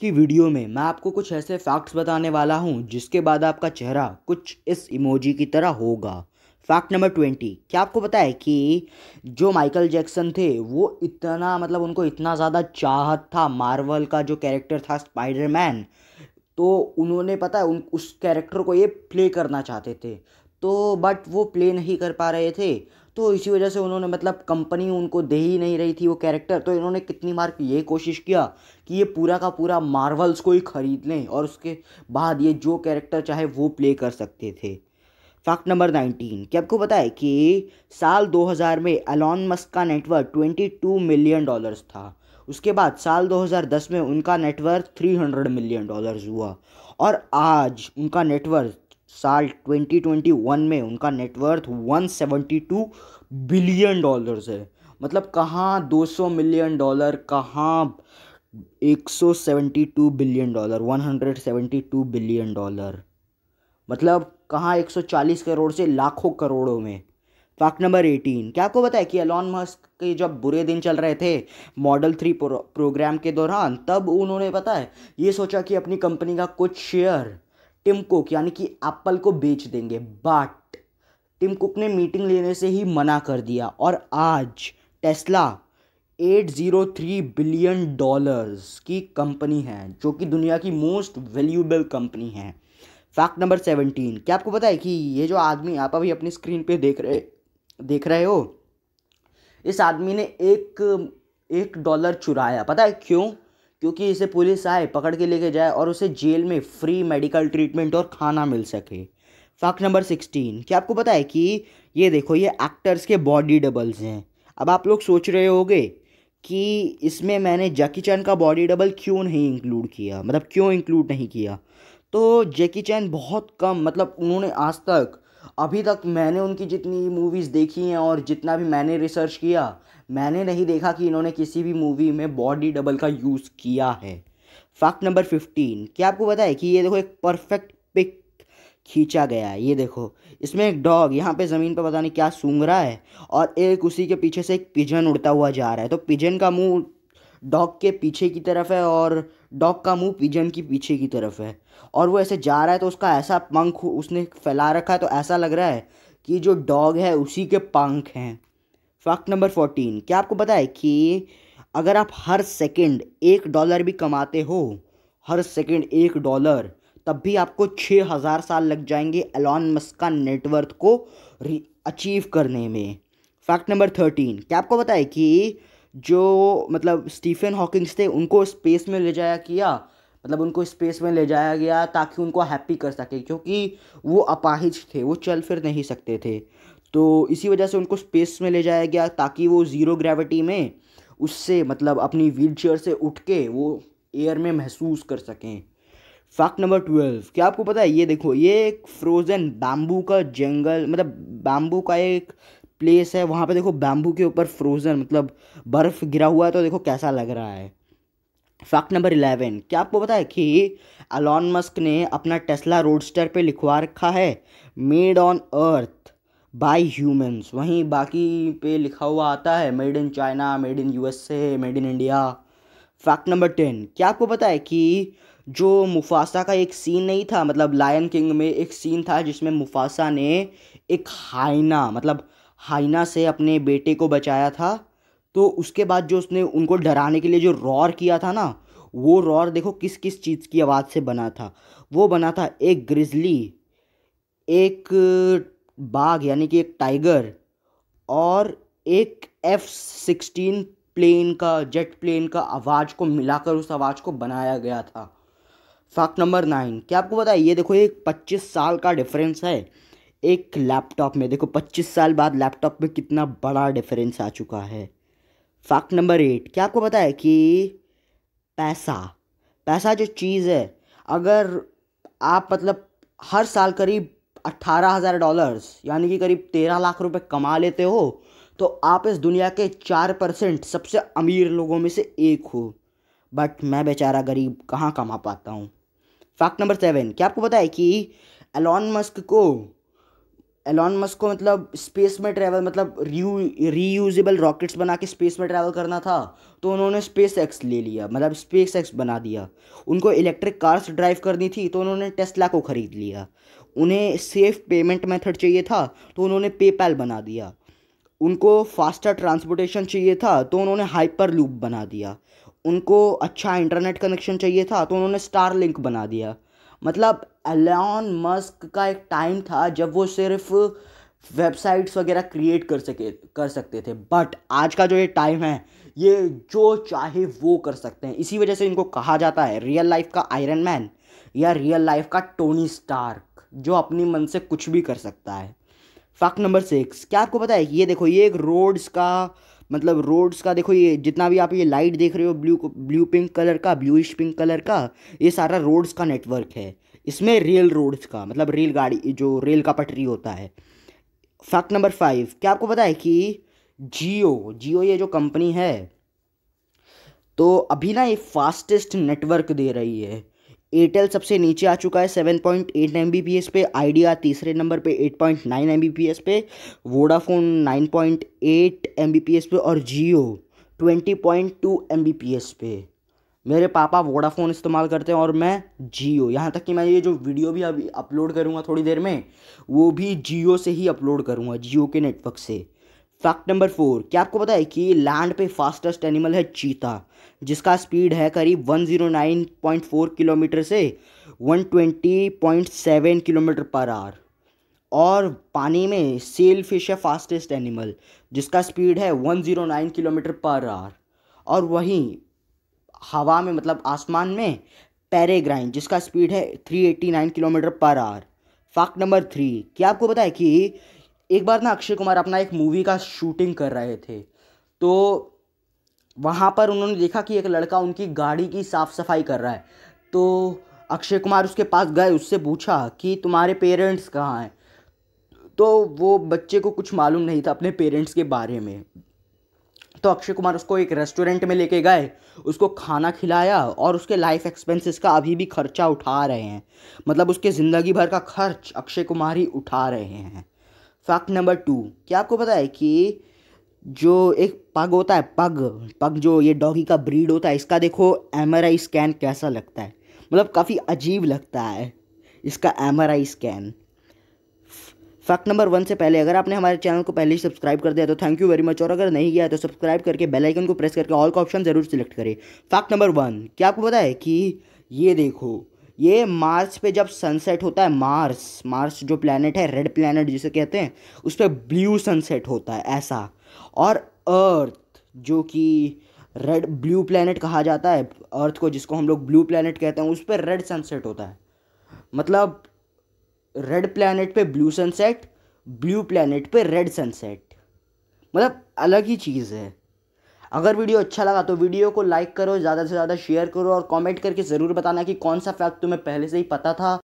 की वीडियो में मैं आपको कुछ ऐसे फैक्ट्स बताने वाला हूँ जिसके बाद आपका चेहरा कुछ इस इमोजी की तरह होगा फैक्ट नंबर ट्वेंटी क्या आपको पता है कि जो माइकल जैक्सन थे वो इतना मतलब उनको इतना ज़्यादा चाहत था मार्वल का जो कैरेक्टर था स्पाइडरमैन तो उन्होंने पता है उन उस कैरेक्टर को ये प्ले करना चाहते थे तो बट वो प्ले नहीं कर पा रहे थे तो इसी वजह से उन्होंने मतलब कंपनी उनको दे ही नहीं रही थी वो कैरेक्टर तो इन्होंने कितनी बार ये कोशिश किया कि ये पूरा का पूरा मार्वल्स को ही ख़रीद लें और उसके बाद ये जो कैरेक्टर चाहे वो प्ले कर सकते थे फैक्ट नंबर नाइनटीन क्या आपको पता है कि साल 2000 में एलॉन मस्क का नेटवर्क 22 मिलियन डॉलर्स था उसके बाद साल 2010 में उनका नेटवर्क 300 मिलियन डॉलर्स हुआ और आज उनका नेटवर्क साल 2021 में उनका नेटवर्थ 172 बिलियन डॉलर्स है मतलब कहाँ 200 मिलियन डॉलर कहाँ 172 बिलियन डॉलर 172 बिलियन डॉलर मतलब कहाँ 140 करोड़ से लाखों करोड़ों में फैक्ट नंबर एटीन क्या आपको पता है कि एलॉन मस्क के जब बुरे दिन चल रहे थे मॉडल थ्री प्रोग्राम के दौरान तब उन्होंने पता है ये सोचा कि अपनी कंपनी का कुछ शेयर टिम कुक यानी कि एप्पल को बेच देंगे बट टिम कुक ने मीटिंग लेने से ही मना कर दिया और आज टेस्ला 803 बिलियन डॉलर्स की कंपनी है जो कि दुनिया की मोस्ट वैल्यूबल कंपनी है फैक्ट नंबर सेवनटीन क्या आपको पता है कि ये जो आदमी आप अभी अपनी स्क्रीन पे देख रहे देख रहे हो इस आदमी ने एक एक डॉलर चुराया पता है क्यों क्योंकि इसे पुलिस आए पकड़ के लेके जाए और उसे जेल में फ्री मेडिकल ट्रीटमेंट और खाना मिल सके फैक्ट नंबर सिक्सटीन क्या आपको पता है कि ये देखो ये एक्टर्स के बॉडी डबल्स हैं अब आप लोग सोच रहे होंगे कि इसमें मैंने जैकी चैन का बॉडी डबल क्यों नहीं इंक्लूड किया मतलब क्यों इंक्लूड नहीं किया तो जैकी चैन बहुत कम मतलब उन्होंने आज तक अभी तक मैंने उनकी जितनी मूवीज़ देखी हैं और जितना भी मैंने रिसर्च किया मैंने नहीं देखा कि इन्होंने किसी भी मूवी में बॉडी डबल का यूज़ किया है फैक्ट नंबर फिफ्टीन क्या आपको पता है कि ये देखो एक परफेक्ट पिक खींचा गया है ये देखो इसमें एक डॉग यहाँ पे ज़मीन पे पता नहीं क्या सूंघ रहा है और एक उसी के पीछे से एक पिजन उड़ता हुआ जा रहा है तो पिजन का मुंह डॉग के पीछे की तरफ है और डॉग का मुंह पिजन की पीछे की तरफ है और वो ऐसे जा रहा है तो उसका ऐसा पंख उसने फैला रखा है तो ऐसा लग रहा है कि जो डॉग है उसी के पंख हैं फैक्ट नंबर फोर्टीन क्या आपको पता है कि अगर आप हर सेकंड एक डॉलर भी कमाते हो हर सेकंड एक डॉलर तब भी आपको छः हज़ार साल लग जाएंगे एलॉन मस्क का नेटवर्थ को अचीव करने में फैक्ट नंबर थर्टीन क्या आपको पता है कि जो मतलब स्टीफन हॉकिंग्स थे उनको स्पेस में ले जाया किया मतलब उनको स्पेस में ले जाया गया ताकि उनको हैप्पी कर सके क्योंकि वो अपाहिज थे वो चल फिर नहीं सकते थे तो इसी वजह से उनको स्पेस में ले जाया गया ताकि वो ज़ीरो ग्रेविटी में उससे मतलब अपनी व्हील चेयर से उठ के वो एयर में महसूस कर सकें फैक्ट नंबर ट्वेल्व क्या आपको पता है ये देखो ये एक फ्रोज़न बैम्बू का जंगल मतलब बैम्बू का एक प्लेस है वहाँ पे देखो बैम्बू के ऊपर फ्रोज़न मतलब बर्फ़ गिरा हुआ है तो देखो कैसा लग रहा है फैक्ट नंबर इलेवन क्या आपको पता है कि अलॉन मस्क ने अपना टेस्ला रोडस्टर पे लिखवा रखा है made on earth by humans वहीं बाकी पे लिखा हुआ आता है made in China made in USA made in India fact number ten क्या आपको पता है कि जो मुफासा का एक सीन नहीं था मतलब लायन किंग में एक सीन था जिसमें मुफासा ने एक हाइना मतलब हाइना से अपने बेटे को बचाया था तो उसके बाद जो उसने उनको डराने के लिए जो रॉर किया था ना वो रॉर देखो किस किस चीज़ की आवाज़ से बना था वो बना था एक ग्रिजली एक बाघ यानी कि एक टाइगर और एक एफ सिक्सटीन प्लेन का जेट प्लेन का आवाज़ को मिलाकर उस आवाज़ को बनाया गया था फैक्ट नंबर नाइन क्या आपको पता है ये देखो एक पच्चीस साल का डिफरेंस है एक लैपटॉप में देखो 25 साल बाद लैपटॉप में कितना बड़ा डिफरेंस आ चुका है फैक्ट नंबर एट क्या आपको पता है कि पैसा पैसा जो चीज़ है अगर आप मतलब हर साल करीब अट्ठारह हज़ार डॉलर्स यानी कि करीब तेरह लाख रुपए कमा लेते हो तो आप इस दुनिया के चार परसेंट सबसे अमीर लोगों में से एक हो बट मैं बेचारा गरीब कहाँ कमा पाता हूँ फैक्ट नंबर सेवन क्या आपको पता है कि एलॉन मस्क को एलॉन मस्क को मतलब स्पेस में ट्रैवल मतलब रियू रीयूजेबल रॉकेट्स बना के स्पेस में ट्रैवल करना था तो उन्होंने स्पेस एक्स ले लिया मतलब स्पेस एक्स बना दिया उनको इलेक्ट्रिक कार्स ड्राइव करनी थी तो उन्होंने टेस्ला को ख़रीद लिया उन्हें सेफ पेमेंट मेथड चाहिए था तो उन्होंने पेपैल बना दिया उनको फास्टर ट्रांसपोर्टेशन चाहिए था तो उन्होंने हाइपर लूप बना दिया उनको अच्छा इंटरनेट कनेक्शन चाहिए था तो उन्होंने स्टार लिंक बना दिया मतलब एलॉन मस्क का एक टाइम था जब वो सिर्फ वेबसाइट्स वगैरह क्रिएट कर सके कर सकते थे बट आज का जो ये टाइम है ये जो चाहे वो कर सकते हैं इसी वजह से इनको कहा जाता है रियल लाइफ का आयरन मैन या रियल लाइफ का टोनी स्टार्क जो अपनी मन से कुछ भी कर सकता है फैक्ट नंबर सिक्स क्या आपको पता है ये देखो ये एक रोड्स का मतलब रोड्स का देखो ये जितना भी आप ये लाइट देख रहे हो ब्लू ब्लू पिंक कलर का ब्लूइश पिंक कलर का ये सारा रोड्स का नेटवर्क है इसमें रेल रोड्स का मतलब रेल गाड़ी जो रेल का पटरी होता है फैक्ट नंबर फाइव क्या आपको पता है कि जियो जियो ये जो कंपनी है तो अभी ना ये फास्टेस्ट नेटवर्क दे रही है एयरटेल सबसे नीचे आ चुका है seven point eight M B P S पे आइडिया तीसरे नंबर पे eight point nine M B P S पे Vodafone nine point eight M B P S पे और Jio twenty point two M B P S पे मेरे पापा वोडाफोन इस्तेमाल करते हैं और मैं जियो यहाँ तक कि मैं ये जो वीडियो भी अभी अपलोड करूँगा थोड़ी देर में वो भी जियो से ही अपलोड करूँगा जियो के नेटवर्क से फैक्ट नंबर फोर क्या आपको पता है कि लैंड पे फास्टेस्ट एनिमल है चीता जिसका स्पीड है करीब 109.4 किलोमीटर से 120.7 किलोमीटर पर आर और पानी में सेल फिश है फास्टेस्ट एनिमल जिसका स्पीड है 109 किलोमीटर पर आर और वहीं हवा में मतलब आसमान में पैरेग्राइन जिसका स्पीड है 389 किलोमीटर पर आर फैक्ट नंबर थ्री क्या आपको पता है कि एक बार ना अक्षय कुमार अपना एक मूवी का शूटिंग कर रहे थे तो वहाँ पर उन्होंने देखा कि एक लड़का उनकी गाड़ी की साफ़ सफाई कर रहा है तो अक्षय कुमार उसके पास गए उससे पूछा कि तुम्हारे पेरेंट्स कहाँ हैं तो वो बच्चे को कुछ मालूम नहीं था अपने पेरेंट्स के बारे में तो अक्षय कुमार उसको एक रेस्टोरेंट में लेके गए उसको खाना खिलाया और उसके लाइफ एक्सपेंसेस का अभी भी खर्चा उठा रहे हैं मतलब उसके ज़िंदगी भर का खर्च अक्षय कुमार ही उठा रहे हैं फैक्ट नंबर टू क्या आपको पता है कि जो एक पग होता है पग पग जो ये डॉगी का ब्रीड होता है इसका देखो एम स्कैन कैसा लगता है मतलब काफ़ी अजीब लगता है इसका एम स्कैन फैक्ट नंबर वन से पहले अगर आपने हमारे चैनल को पहले ही सब्सक्राइब कर दिया तो थैंक यू वेरी मच और अगर नहीं किया तो सब्सक्राइब करके बेल आइकन को प्रेस करके ऑल का ऑप्शन ज़रूर सिलेक्ट करें फैक्ट नंबर वन क्या आपको पता है कि ये देखो ये मार्स पे जब सनसेट होता है मार्स मार्स जो प्लानट है रेड प्लानट जिसे कहते हैं उस पर ब्लू सनसेट होता है ऐसा और अर्थ जो कि रेड ब्लू प्लानट कहा जाता है अर्थ को जिसको हम लोग ब्लू प्लानट कहते हैं उस पर रेड सनसेट होता है मतलब रेड प्लानट पे ब्लू सनसेट ब्लू प्लानट पे रेड सनसेट मतलब अलग ही चीज़ है अगर वीडियो अच्छा लगा तो वीडियो को लाइक करो ज़्यादा से ज़्यादा शेयर करो और कॉमेंट करके ज़रूर बताना कि कौन सा फैक्ट तुम्हें पहले से ही पता था